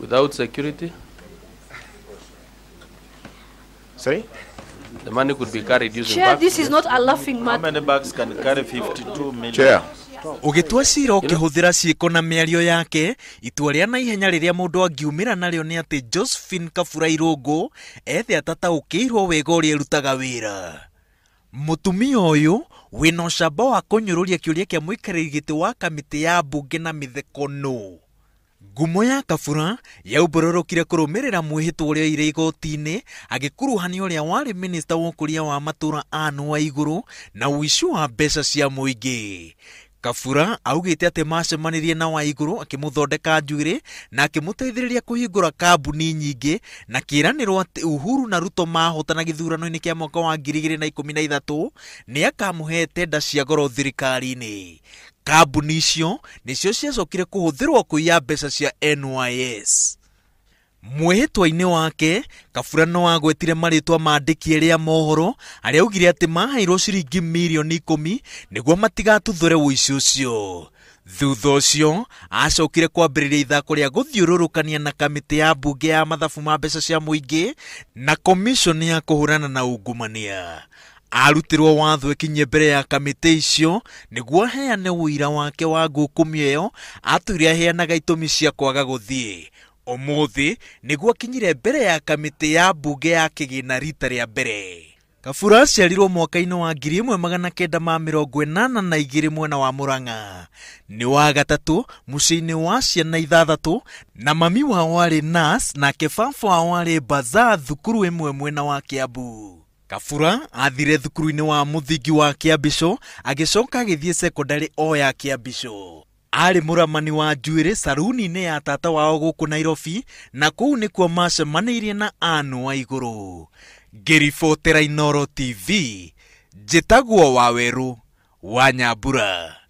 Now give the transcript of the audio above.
Without security? Sorry? The money could be carried using Chair, bags. this is not a laughing matter. How many bags can carry 52 million? Chair. ũgĩtua cira ũkĩhũthĩra ciĩko na mĩario yake itua rĩa naihenya rĩrĩa mũndũ angiumĩra narĩo ni ati josephine kabura irũngũ ethe atataũkĩirwo wega ũrĩa ĩrutaga wĩra mũtumia ũyũ wĩna ũcamba wa kũnyũrũria kiuria kĩa mũikarĩri gĩtĩ wa kamĩtĩ ya mbunge na mĩtheko nũũ ngumo ya kabura yaumbũrũrũkire kũrũmĩrĩra mwĩhĩtwo ũrĩa irĩ igoti-inĩ agĩkuruhania ũrĩa warĩ mĩnĩsta wa ũkũria wa anu wa Waigũrũ na ũici wa mbeca cia mũingĩ kabura augĩte atĩ macemanirie na wa igũrũ akĩmũthondeka njuĩrĩ na akĩmũteithĩrĩria kũhingũra kambuni nyingĩ na kĩranĩrwo atĩ uhuru na ruto mahotana gĩthurano-inĩ kĩa mwaka wa ngiri na nĩ akamũhe tenda cia goro thirikari-inĩ kambuni icio nicio ciacokire kũhũthĩrũo kũiya mbeca cia NYS mwĩhĩtwa-inĩ wake kabura no agwetire marĩtwa maandĩki erĩ mohoro arĩa augire atĩ maaheirũo ciringi mirioni ikũmi nĩguo matigatuthũre wũici ũcio thutha ũcio acokire kwambĩrĩria ithako rĩa gũthiũrũrũkania na kamĩtĩ ya mbunge ya mathabu ma mbeca cia mũingĩ na komishoni ya kũhũrana na ungumania arutirwo watho ikinye mbere ya kamĩtĩ icio nĩguo aheane ũira wake wa ngũkũmi ĩyo atũire aheanaga itũmi cia kwaga gũthiĩ ũmũthĩ nĩguo akinyire mbere ya kamĩtĩ ya mbunge ya kĩgĩna rita rĩa mbere kabura aciarirũo mwaka-inĩ wa ngiri magana ma na mwena wa mũrang'a nĩ wa gatatũ mũciĩ-inĩ wa ciana ithathatũ na mami wao warĩ nas nake baba wao warĩ baza thukuru ĩmwe mwena wa kĩambu kabura athire thukuru-inĩ wa mũthingi wa kĩambico agĩcoka agĩthiĩ sekondarĩ o ya kĩambico aarĩ mũramani wa njuĩrĩ saruni-inĩ ya tata wao gũkũ nairobi na kũu nĩkuo maacemanĩirie na anu wa igũrũ ngĩribotera inoro tv njĩtagwo werũ wa nyambura